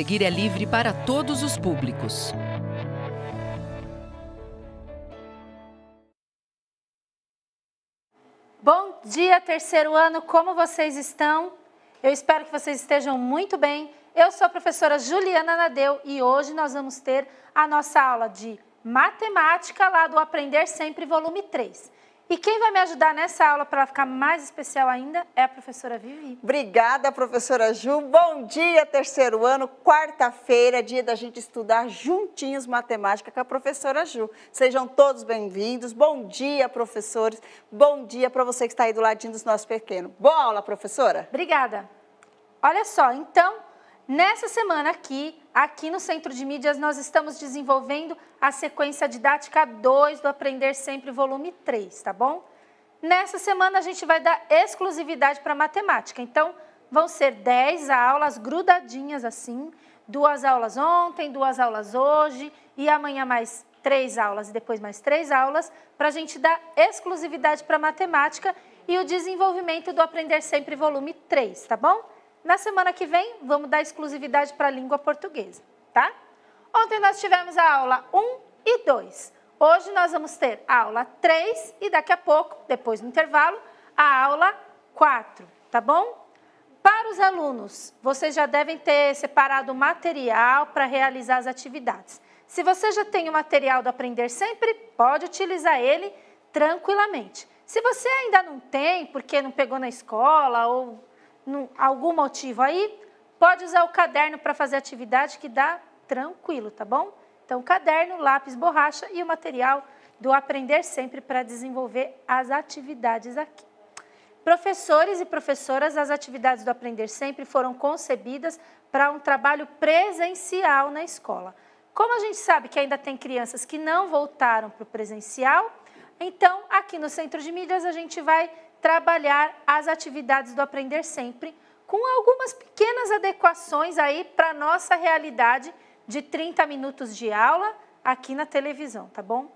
seguir é livre para todos os públicos. Bom dia, terceiro ano, como vocês estão? Eu espero que vocês estejam muito bem. Eu sou a professora Juliana Nadeu e hoje nós vamos ter a nossa aula de matemática lá do Aprender Sempre, volume 3. E quem vai me ajudar nessa aula para ficar mais especial ainda é a professora Vivi. Obrigada, professora Ju. Bom dia, terceiro ano, quarta-feira, dia da gente estudar juntinhos matemática com a professora Ju. Sejam todos bem-vindos. Bom dia, professores. Bom dia para você que está aí do ladinho dos nossos pequenos. Boa aula, professora. Obrigada. Olha só, então, Nessa semana aqui, aqui no Centro de Mídias, nós estamos desenvolvendo a sequência didática 2 do Aprender Sempre, volume 3, tá bom? Nessa semana a gente vai dar exclusividade para matemática, então vão ser 10 aulas grudadinhas assim, duas aulas ontem, duas aulas hoje e amanhã mais três aulas e depois mais três aulas, para a gente dar exclusividade para matemática e o desenvolvimento do Aprender Sempre, volume 3, tá bom? Na semana que vem, vamos dar exclusividade para a língua portuguesa, tá? Ontem nós tivemos a aula 1 e 2. Hoje nós vamos ter a aula 3 e daqui a pouco, depois do intervalo, a aula 4, tá bom? Para os alunos, vocês já devem ter separado o material para realizar as atividades. Se você já tem o material do Aprender Sempre, pode utilizar ele tranquilamente. Se você ainda não tem, porque não pegou na escola ou num, algum motivo aí, pode usar o caderno para fazer atividade que dá tranquilo, tá bom? Então, caderno, lápis, borracha e o material do Aprender Sempre para desenvolver as atividades aqui. Professores e professoras, as atividades do Aprender Sempre foram concebidas para um trabalho presencial na escola. Como a gente sabe que ainda tem crianças que não voltaram para o presencial, então aqui no Centro de Mídias a gente vai trabalhar as atividades do aprender sempre com algumas pequenas adequações aí para nossa realidade de 30 minutos de aula aqui na televisão, tá bom?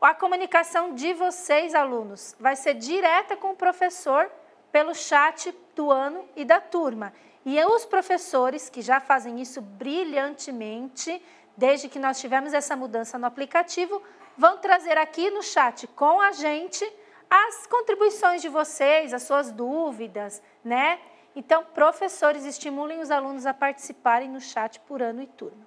A comunicação de vocês, alunos, vai ser direta com o professor pelo chat do ano e da turma. E é os professores que já fazem isso brilhantemente, desde que nós tivemos essa mudança no aplicativo, vão trazer aqui no chat com a gente as contribuições de vocês, as suas dúvidas, né? Então, professores, estimulem os alunos a participarem no chat por ano e turno.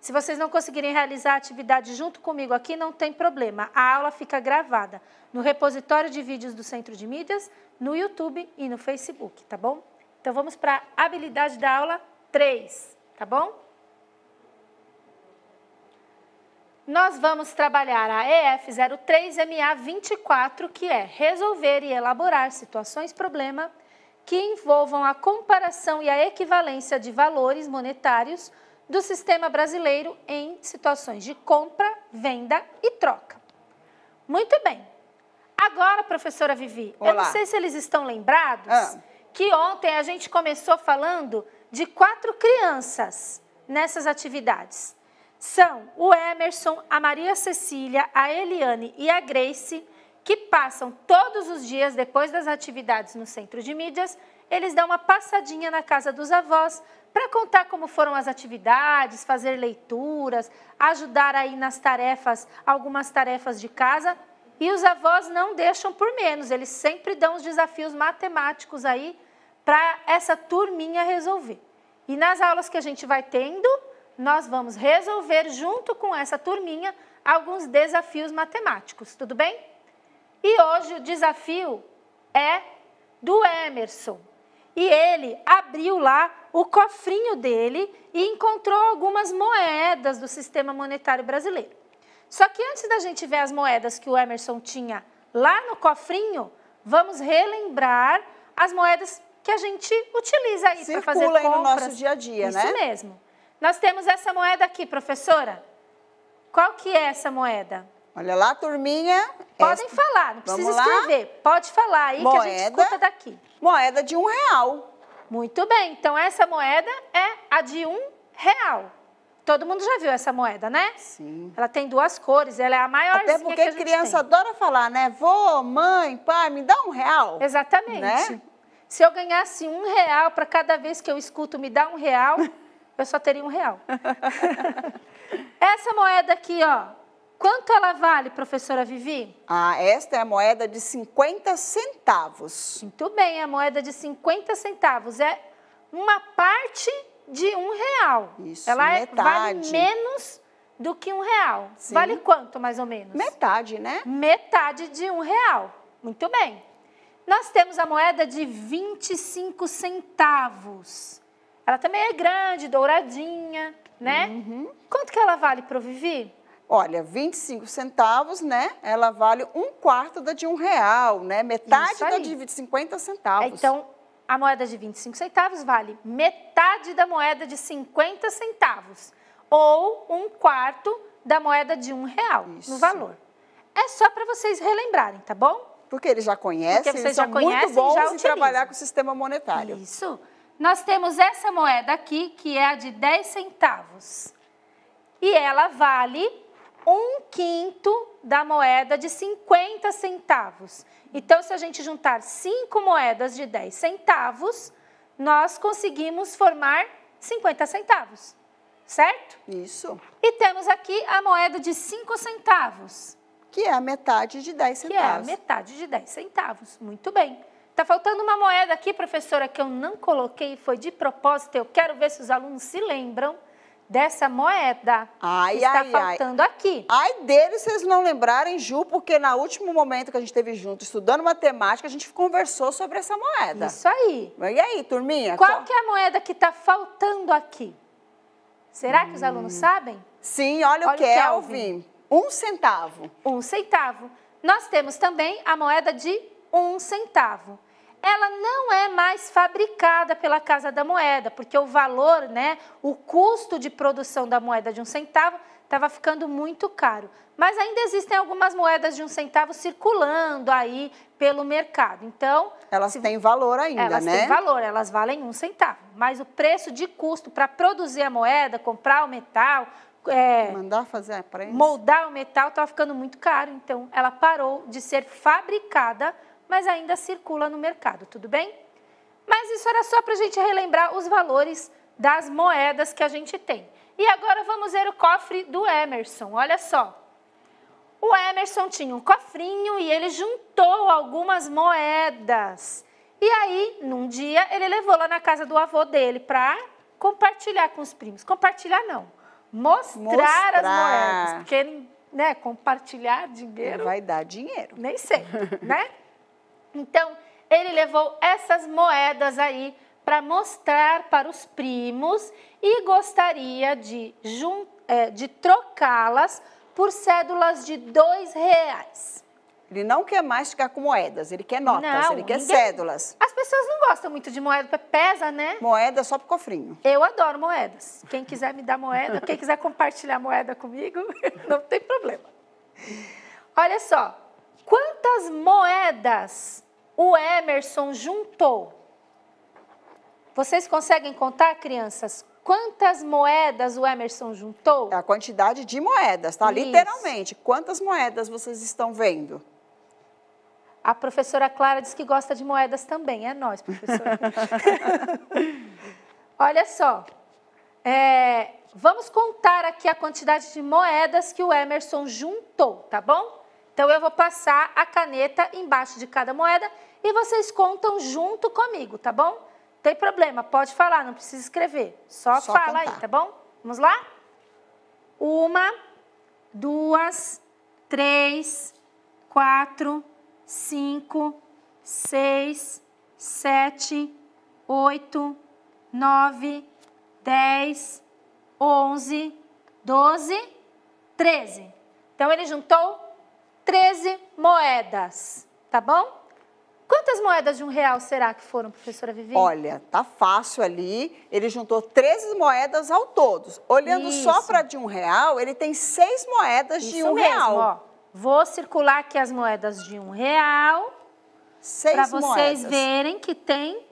Se vocês não conseguirem realizar a atividade junto comigo aqui, não tem problema. A aula fica gravada no repositório de vídeos do Centro de Mídias, no YouTube e no Facebook, tá bom? Então vamos para a habilidade da aula 3, tá bom? nós vamos trabalhar a EF 03MA24, que é resolver e elaborar situações problema que envolvam a comparação e a equivalência de valores monetários do sistema brasileiro em situações de compra, venda e troca. Muito bem. Agora, professora Vivi, Olá. eu não sei se eles estão lembrados ah. que ontem a gente começou falando de quatro crianças nessas atividades são o Emerson, a Maria Cecília, a Eliane e a Grace, que passam todos os dias depois das atividades no centro de mídias, eles dão uma passadinha na casa dos avós para contar como foram as atividades, fazer leituras, ajudar aí nas tarefas, algumas tarefas de casa. E os avós não deixam por menos, eles sempre dão os desafios matemáticos aí para essa turminha resolver. E nas aulas que a gente vai tendo, nós vamos resolver junto com essa turminha alguns desafios matemáticos, tudo bem? E hoje o desafio é do Emerson. E ele abriu lá o cofrinho dele e encontrou algumas moedas do sistema monetário brasileiro. Só que antes da gente ver as moedas que o Emerson tinha lá no cofrinho, vamos relembrar as moedas que a gente utiliza aí para fazer compras. no nosso dia a dia, Isso né? Isso mesmo. Nós temos essa moeda aqui, professora. Qual que é essa moeda? Olha lá, turminha. Podem falar, não precisa Vamos escrever. Lá. Pode falar aí moeda, que a gente escuta daqui. Moeda de um real. Muito bem, então essa moeda é a de um real. Todo mundo já viu essa moeda, né? Sim. Ela tem duas cores, ela é a maior Até porque que a criança tem. adora falar, né? Vô, mãe, pai, me dá um real. Exatamente. Né? Se eu ganhasse um real para cada vez que eu escuto me dá um real, eu só teria um real. Essa moeda aqui, ó, quanto ela vale, professora Vivi? Ah, esta é a moeda de 50 centavos. Muito bem, a moeda de 50 centavos é uma parte de um real. Isso, ela é, metade. vale menos do que um real. Sim. Vale quanto, mais ou menos? Metade, né? Metade de um real. Muito bem. Nós temos a moeda de 25 centavos. Ela também é grande, douradinha, né? Uhum. Quanto que ela vale para o Vivi? Olha, 25 centavos, né? Ela vale um quarto da de um real, né? Metade da de 50 centavos. Então, a moeda de 25 centavos vale metade da moeda de 50 centavos. Ou um quarto da moeda de um real Isso. no valor. É só para vocês relembrarem, tá bom? Porque eles já conhecem, Porque vocês eles já são conhecem, muito bons já em trabalhar com o sistema monetário. Isso nós temos essa moeda aqui, que é a de 10 centavos. E ela vale um quinto da moeda de 50 centavos. Então, se a gente juntar cinco moedas de 10 centavos, nós conseguimos formar 50 centavos, certo? Isso. E temos aqui a moeda de 5 centavos. Que é a metade de 10 centavos. Que é a metade de 10 centavos, muito bem. Tá faltando uma moeda aqui, professora, que eu não coloquei, foi de propósito. Eu quero ver se os alunos se lembram dessa moeda ai, que ai, está faltando ai. aqui. Ai deles se eles não lembrarem, Ju, porque no último momento que a gente teve junto estudando matemática, a gente conversou sobre essa moeda. Isso aí. E aí, turminha? Qual, qual... que é a moeda que está faltando aqui? Será hum. que os hum. alunos sabem? Sim, olha, olha o Kelvin. É, Kelvin. Um centavo. Um centavo. Nós temos também a moeda de um centavo. Ela não é mais fabricada pela Casa da Moeda, porque o valor, né, o custo de produção da moeda de um centavo estava ficando muito caro. Mas ainda existem algumas moedas de um centavo circulando aí pelo mercado. Então. Elas se... têm valor ainda, elas né? Elas têm valor, elas valem um centavo. Mas o preço de custo para produzir a moeda, comprar o metal. É, Mandar fazer a prensa. Moldar o metal estava ficando muito caro. Então, ela parou de ser fabricada mas ainda circula no mercado, tudo bem? Mas isso era só para a gente relembrar os valores das moedas que a gente tem. E agora vamos ver o cofre do Emerson, olha só. O Emerson tinha um cofrinho e ele juntou algumas moedas. E aí, num dia, ele levou lá na casa do avô dele para compartilhar com os primos. Compartilhar não, mostrar, mostrar. as moedas, porque né, compartilhar dinheiro... vai dar dinheiro. Nem sempre, né? Então, ele levou essas moedas aí para mostrar para os primos e gostaria de, é, de trocá-las por cédulas de dois reais. Ele não quer mais ficar com moedas, ele quer notas, não, ele quer cédulas. As pessoas não gostam muito de moeda, pesa, né? Moeda só para cofrinho. Eu adoro moedas. Quem quiser me dar moeda, quem quiser compartilhar moeda comigo, não tem problema. Olha só, quantas moedas o Emerson juntou. Vocês conseguem contar, crianças? Quantas moedas o Emerson juntou? É a quantidade de moedas, tá? Isso. Literalmente. Quantas moedas vocês estão vendo? A professora Clara diz que gosta de moedas também. É nós, professora. Olha só. É, vamos contar aqui a quantidade de moedas que o Emerson juntou, tá bom? Então eu vou passar a caneta embaixo de cada moeda e vocês contam junto comigo, tá bom? Não tem problema, pode falar, não precisa escrever. Só, Só fala contar. aí, tá bom? Vamos lá? Uma, duas, três, quatro, cinco, seis, sete, oito, nove, dez, onze, doze, treze. Então ele juntou 13 moedas, tá bom? Quantas moedas de um real será que foram, professora Vivi? Olha, tá fácil ali. Ele juntou 13 moedas ao todo. Olhando Isso. só para de um real, ele tem seis moedas Isso de um mesmo, real. Ó. Vou circular aqui as moedas de um real. Seis Para vocês verem que tem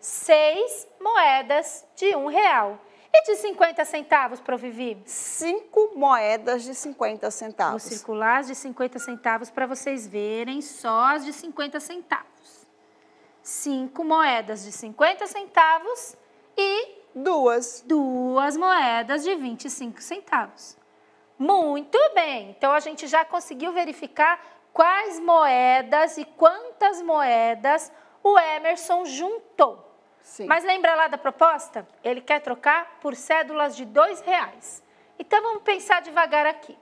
seis moedas de um real. E de 50 centavos, Provivi? Cinco moedas de 50 centavos. Vou circular as de 50 centavos para vocês verem só as de 50 centavos. Cinco moedas de 50 centavos e... Duas. Duas moedas de 25 centavos. Muito bem! Então, a gente já conseguiu verificar quais moedas e quantas moedas o Emerson juntou. Sim. Mas lembra lá da proposta? Ele quer trocar por cédulas de dois reais. Então vamos pensar devagar aqui.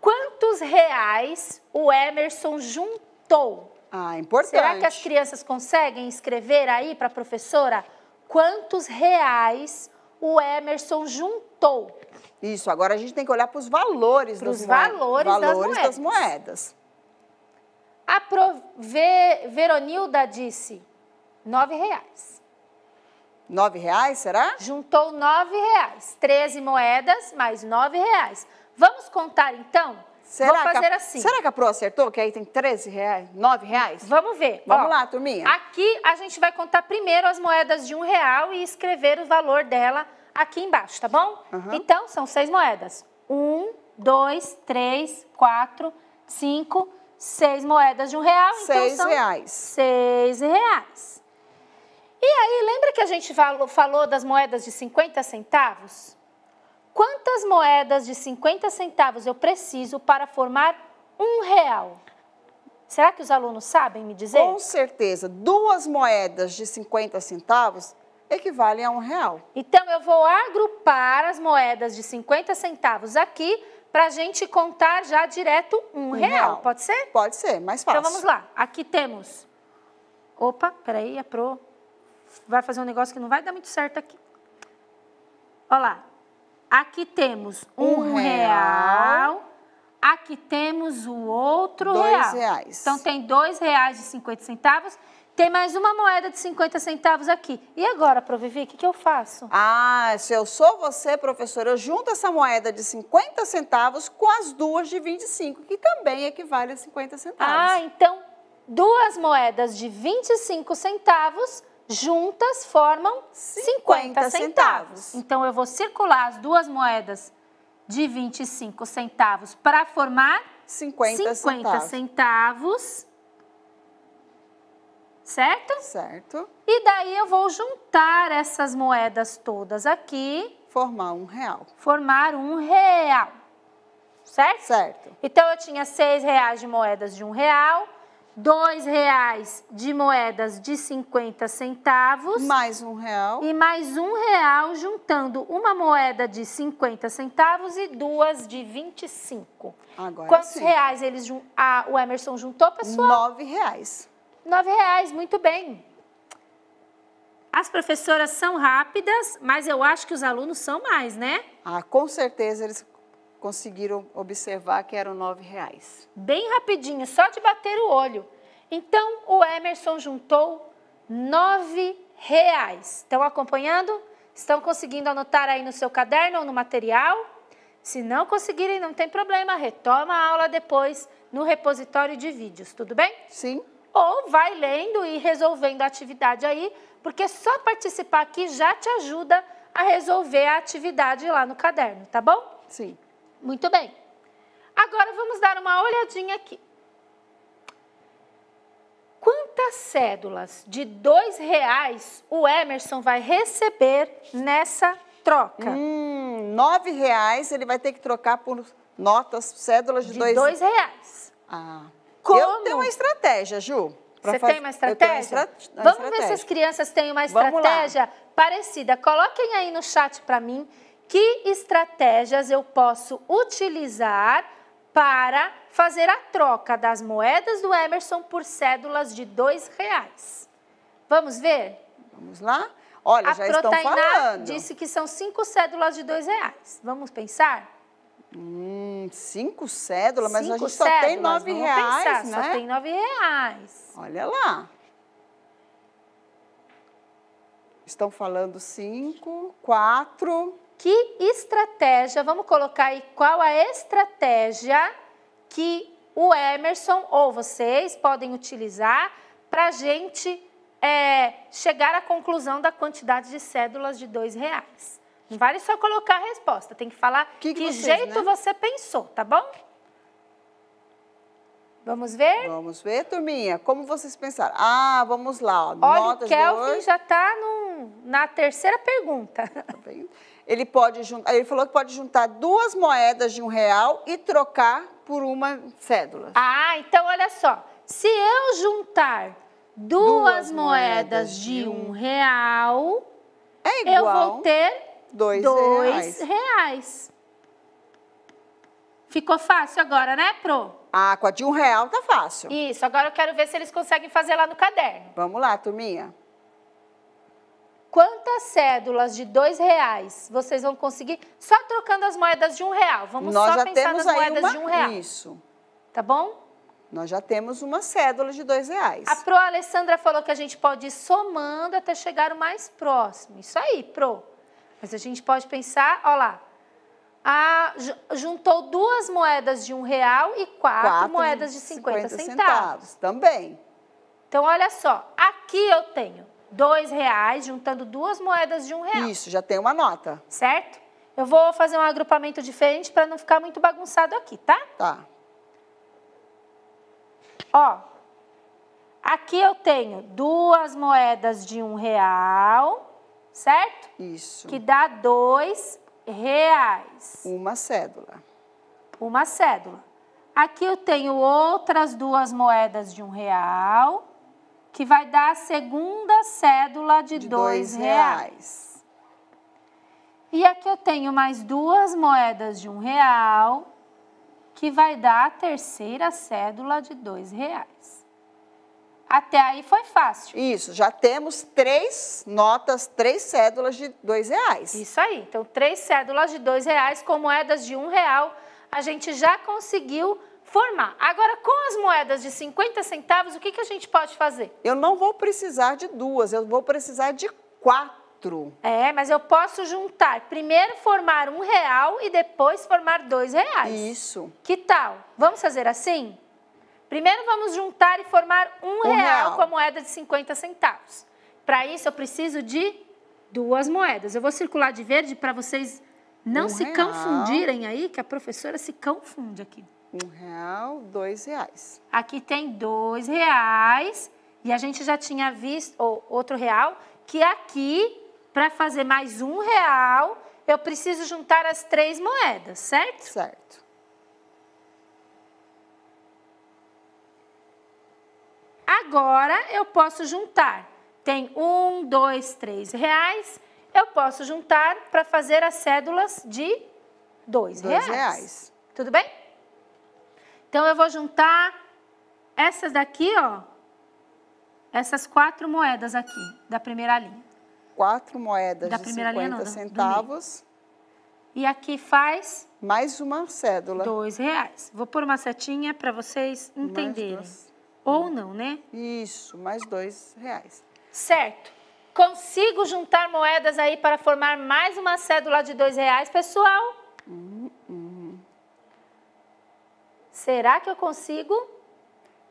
Quantos reais o Emerson juntou? Ah, importante. É Será que as crianças conseguem escrever aí para a professora quantos reais o Emerson juntou? Isso, agora a gente tem que olhar para os valores, pros dos valores, moedas, valores das moedas. Das moedas. A Veronilda disse Nove reais. Nove reais, será? Juntou nove reais. Treze moedas, mais nove reais. Vamos contar, então? Será Vamos fazer a, assim. Será que a Pro acertou? Que aí tem treze reais, nove reais? Vamos ver. Vamos Ó, lá, turminha. Aqui a gente vai contar primeiro as moedas de um real e escrever o valor dela aqui embaixo, tá bom? Uhum. Então, são seis moedas. Um, dois, três, quatro, cinco, seis moedas de um real. Então, seis então, são reais. Seis reais. E aí, lembra que a gente falou das moedas de 50 centavos? Quantas moedas de 50 centavos eu preciso para formar um real? Será que os alunos sabem me dizer? Com certeza. Duas moedas de 50 centavos equivalem a um real. Então, eu vou agrupar as moedas de 50 centavos aqui para a gente contar já direto um, um real. real. Pode ser? Pode ser, mais então, fácil. Então, vamos lá. Aqui temos... Opa, peraí, é pro vai fazer um negócio que não vai dar muito certo aqui. Olha lá. Aqui temos um, um real. real. Aqui temos o outro dois real. reais. Então, tem dois reais de 50 centavos. Tem mais uma moeda de 50 centavos aqui. E agora, Provivi, o que, que eu faço? Ah, se eu sou você, professora, eu junto essa moeda de 50 centavos com as duas de 25, que também equivale a 50 centavos. Ah, então duas moedas de 25 centavos juntas formam 50 centavos. Então eu vou circular as duas moedas de 25 centavos para formar 50, 50 centavos. centavos. Certo? Certo. E daí eu vou juntar essas moedas todas aqui. Formar um real. Formar um real. Certo? Certo. Então eu tinha seis reais de moedas de um real dois reais de moedas de 50 centavos. Mais um real. E mais um real, juntando uma moeda de 50 centavos e duas de 25. Agora Quantos sim. reais eles, a, o Emerson juntou, pessoal? Nove reais. Nove reais, muito bem. As professoras são rápidas, mas eu acho que os alunos são mais, né? Ah, com certeza eles conseguiram observar que eram nove reais. Bem rapidinho, só de bater o olho. Então o Emerson juntou nove reais. Estão acompanhando? Estão conseguindo anotar aí no seu caderno ou no material? Se não conseguirem, não tem problema, retoma a aula depois no repositório de vídeos, tudo bem? Sim. Ou vai lendo e resolvendo a atividade aí, porque só participar aqui já te ajuda a resolver a atividade lá no caderno, tá bom? Sim. Muito bem. Agora vamos dar uma olhadinha aqui. Quantas cédulas de dois reais o Emerson vai receber nessa troca? Hum, nove reais ele vai ter que trocar por notas, cédulas de, de dois... dois reais. Ah. Como? Eu tenho uma estratégia, Ju. Você fazer... tem uma estratégia? Uma estra... uma Vamos estratégia. ver se as crianças têm uma estratégia parecida. Coloquem aí no chat para mim que estratégias eu posso utilizar para fazer a troca das moedas do Emerson por cédulas de dois reais. Vamos ver? Vamos lá? Olha, a já Protainá estão falando. disse que são cinco cédulas de dois reais. Vamos pensar? Hum, cinco cédulas, mas cinco a gente só tem nove reais, pensar, né? Só tem nove reais. Olha lá. Estão falando cinco, quatro que estratégia, vamos colocar aí qual a estratégia que o Emerson ou vocês podem utilizar para a gente é, chegar à conclusão da quantidade de cédulas de dois reais. Não vale só colocar a resposta, tem que falar que, que, que vocês, jeito né? você pensou, tá bom? Vamos ver? Vamos ver, turminha. Como vocês pensaram? Ah, vamos lá. Ó, Olha, o Kelvin dois. já está na terceira pergunta. Tá bem. Ele pode juntar, ele falou que pode juntar duas moedas de um real e trocar por uma cédula. Ah, então olha só. Se eu juntar duas, duas moedas, moedas, de um real, é igual eu vou ter dois, dois reais. reais. Ficou fácil agora, né, Pro? Ah, com a de um real tá fácil. Isso, agora eu quero ver se eles conseguem fazer lá no caderno. Vamos lá, turminha quantas cédulas de dois reais vocês vão conseguir só trocando as moedas de um real. Vamos Nós só pensar nas moedas uma... de um real. Isso. Tá bom? Nós já temos uma cédula de dois reais. A Pro Alessandra falou que a gente pode ir somando até chegar o mais próximo. Isso aí, Pro. Mas a gente pode pensar, ó lá. juntou duas moedas de um real e quatro, quatro moedas de 50, 50 centavos. centavos. Também. Então, olha só. Aqui eu tenho dois reais, juntando duas moedas de um real. Isso, já tem uma nota. Certo? Eu vou fazer um agrupamento diferente para não ficar muito bagunçado aqui, tá? Tá. Ó, aqui eu tenho duas moedas de um real, certo? Isso. Que dá dois reais. Uma cédula. Uma cédula. Aqui eu tenho outras duas moedas de um real, que vai dar a segunda cédula de, de dois, reais. E aqui eu tenho mais duas moedas de um real, que vai dar a terceira cédula de dois reais. Até aí foi fácil. Isso, já temos três notas, três cédulas de dois reais. Isso aí, então três cédulas de dois reais com moedas de um real. A gente já conseguiu formar. Agora, com as moedas de 50 centavos, o que, que a gente pode fazer? Eu não vou precisar de duas, eu vou precisar de quatro. É, mas eu posso juntar, primeiro formar um real e depois formar dois reais. Isso. Que tal? Vamos fazer assim? Primeiro vamos juntar e formar um, um real, real com a moeda de 50 centavos. Para isso eu preciso de duas moedas. Eu vou circular de verde para vocês não um se real. confundirem aí, que a professora se confunde aqui. Um real, dois reais. Aqui tem dois reais. E a gente já tinha visto, ou outro real, que aqui, para fazer mais um real, eu preciso juntar as três moedas, certo? Certo. Agora eu posso juntar. Tem um, dois, três reais. Eu posso juntar para fazer as cédulas de dois, dois reais. reais. Tudo bem? Então eu vou juntar essas daqui, ó. Essas quatro moedas aqui, da primeira linha. Quatro moedas da de primeira 50 linha, não, centavos. E aqui faz... Mais uma cédula. Dois reais. Vou pôr uma setinha para vocês entenderem. Ou não, né? Isso, mais dois reais. Certo. Consigo juntar moedas aí para formar mais uma cédula de dois reais, pessoal? Hum, hum. Será que eu consigo?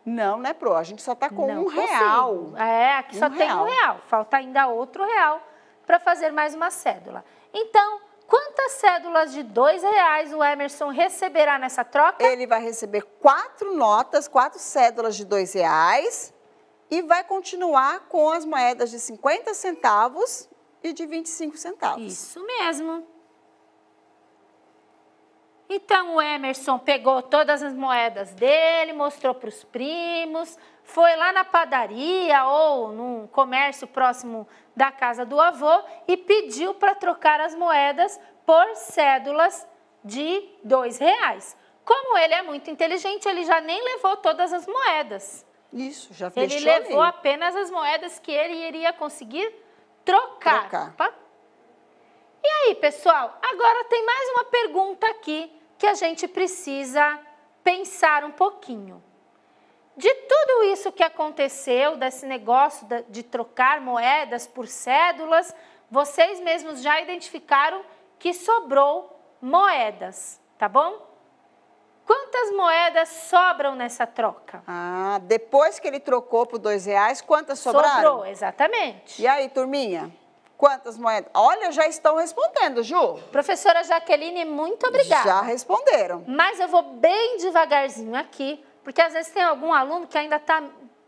Não, né, Pro? A gente só está com não um consigo. real. É, aqui um só real. tem um real. Falta ainda outro real para fazer mais uma cédula. Então, quantas cédulas de dois reais o Emerson receberá nessa troca? Ele vai receber quatro notas, quatro cédulas de dois reais e vai continuar com as moedas de 50 centavos e de 25 centavos. Isso mesmo. Então o Emerson pegou todas as moedas dele, mostrou para os primos, foi lá na padaria ou num comércio próximo da casa do avô e pediu para trocar as moedas por cédulas de dois reais. Como ele é muito inteligente, ele já nem levou todas as moedas. Isso, já fechou. Ele levou apenas as moedas que ele iria conseguir trocar. trocar. E aí, pessoal, agora tem mais uma pergunta aqui que a gente precisa pensar um pouquinho. De tudo isso que aconteceu, desse negócio de trocar moedas por cédulas, vocês mesmos já identificaram que sobrou moedas, tá bom? Quantas moedas sobram nessa troca? Ah, depois que ele trocou por dois reais, quantas sobraram? Sobrou, exatamente. E aí, turminha? Quantas moedas? Olha, já estão respondendo, Ju. Professora Jaqueline, muito obrigada. Já responderam. Mas eu vou bem devagarzinho aqui, porque às vezes tem algum aluno que ainda está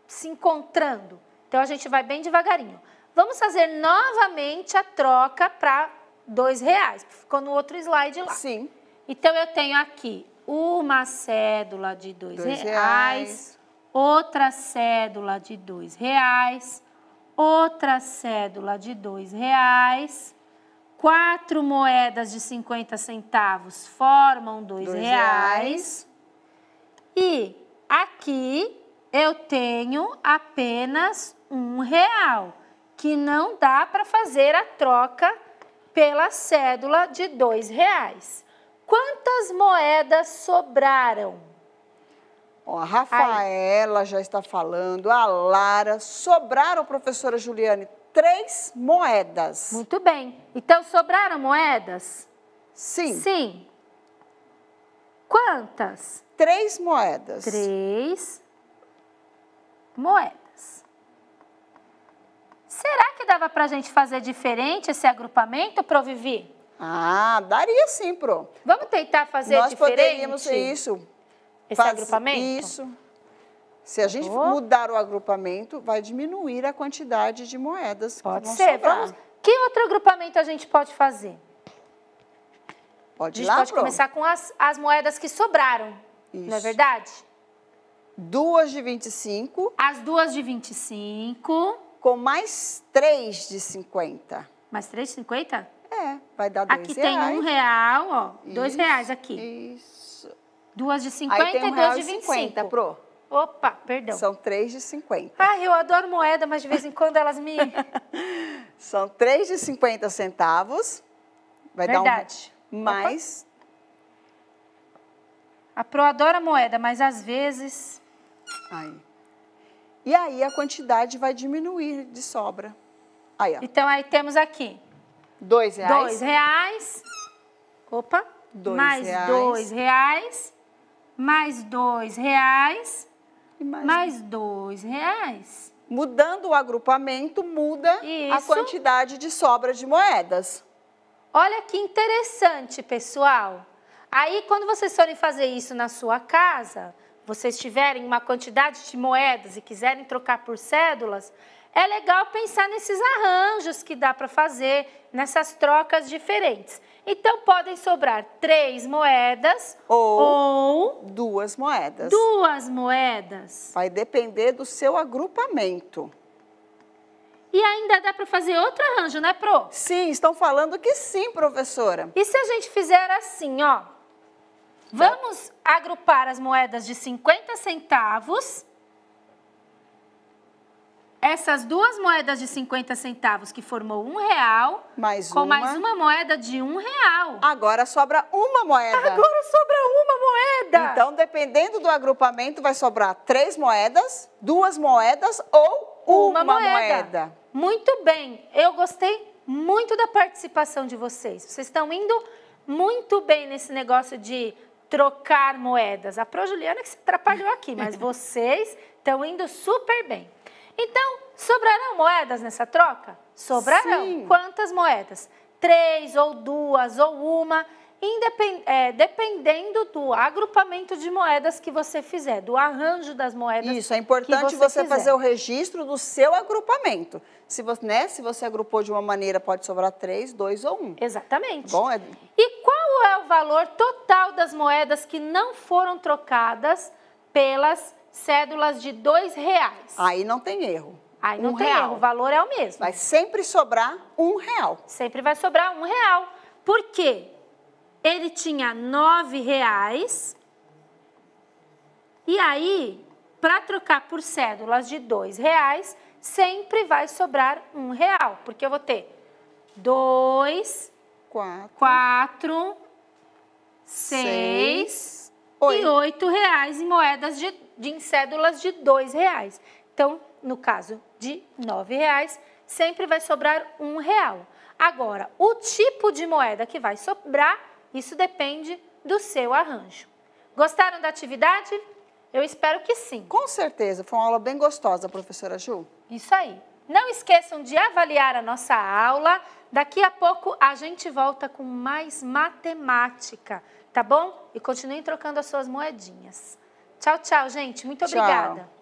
se encontrando. Então a gente vai bem devagarinho. Vamos fazer novamente a troca para dois reais. Ficou no outro slide lá. Sim. Então eu tenho aqui uma cédula de dois, dois reais, reais, outra cédula de dois reais outra cédula de dois reais, quatro moedas de 50 centavos formam dois, dois reais. reais. E aqui eu tenho apenas um real, que não dá para fazer a troca pela cédula de dois reais. Quantas moedas sobraram? Ó, a Rafaela Ai. já está falando, a Lara. Sobraram, professora Juliane, três moedas. Muito bem. Então, sobraram moedas? Sim. Sim. Quantas? Três moedas. Três moedas. Será que dava para a gente fazer diferente esse agrupamento, Pro Vivi? Ah, daria sim, Pro. Vamos tentar fazer Nós diferente? Nós poderíamos isso. Esse faz agrupamento? Isso. Se a gente oh. mudar o agrupamento, vai diminuir a quantidade de moedas pode que vão ser. Vamos... Que outro agrupamento a gente pode fazer? Pode a gente lá, pode pronto. começar com as, as moedas que sobraram, Isso. não é verdade? Duas de 25. As duas de 25. Com mais três de 50. Mais três de 50? É, vai dar dois aqui reais. Aqui tem um real, ó, isso, dois reais aqui. Isso. Duas de 50 Aí um e duas de 25. 50, Pro. Opa, perdão. São três de 50. Ah, eu adoro moeda, mas de vez em quando elas me... São três de 50 centavos. Vai Verdade. dar um... Mais... Opa. A Pro adora moeda, mas às vezes... Aí. E aí a quantidade vai diminuir de sobra. Aí, ó. Então aí temos aqui. Dois reais. Dois reais. Opa. Dois mais reais. dois reais mais dois reais, mais, dois reais. Mudando o agrupamento, muda Isso. a quantidade de sobra de moedas. Olha que interessante, pessoal. Aí, quando vocês forem fazer isso na sua casa, vocês tiverem uma quantidade de moedas e quiserem trocar por cédulas, é legal pensar nesses arranjos que dá para fazer, nessas trocas diferentes. Então podem sobrar três moedas ou, ou, duas moedas. Duas moedas. Vai depender do seu agrupamento. E ainda dá para fazer outro arranjo, né, Pro? Sim, estão falando que sim, professora. E se a gente fizer assim, ó? Tá. Vamos agrupar as moedas de 50 centavos essas duas moedas de 50 centavos que formou um real, mais com uma. mais uma moeda de um real. Agora sobra uma moeda. Agora sobra uma moeda. Então, dependendo do agrupamento, vai sobrar três moedas, duas moedas ou uma, uma moeda. moeda. Muito bem, eu gostei muito da participação de vocês. Vocês estão indo muito bem nesse negócio de trocar moedas. A Pro Juliana que se atrapalhou aqui, mas vocês estão indo super bem. Então, sobrarão moedas nessa troca? Sobrarão. Sim. Quantas moedas? Três, ou duas, ou uma, independ, é, dependendo do agrupamento de moedas que você fizer, do arranjo das moedas. Isso, é importante você, você fazer o registro do seu agrupamento. Se você, né, se você agrupou de uma maneira, pode sobrar três, dois ou um. Exatamente. Tá bom, é... E qual é o valor total das moedas que não foram trocadas pelas cédulas de dois reais. Aí não tem erro. Aí não um tem real. erro, o valor é o mesmo. Vai sempre sobrar um real. Sempre vai sobrar um real. Por quê? Ele tinha nove reais. E aí, para trocar por cédulas de dois reais, sempre vai sobrar um real. Porque eu vou ter dois, quatro, quatro seis, seis oito. oito reais em moedas de de, em cédulas de R$ 2,00. Então, no caso de R$ 9,00, sempre vai sobrar R$ um 1,00. Agora, o tipo de moeda que vai sobrar, isso depende do seu arranjo. Gostaram da atividade? Eu espero que sim. Com certeza, foi uma aula bem gostosa, professora Ju. Isso aí. Não esqueçam de avaliar a nossa aula. Daqui a pouco a gente volta com mais matemática, tá bom? E continuem trocando as suas moedinhas. Tchau, tchau, gente. Muito tchau. obrigada.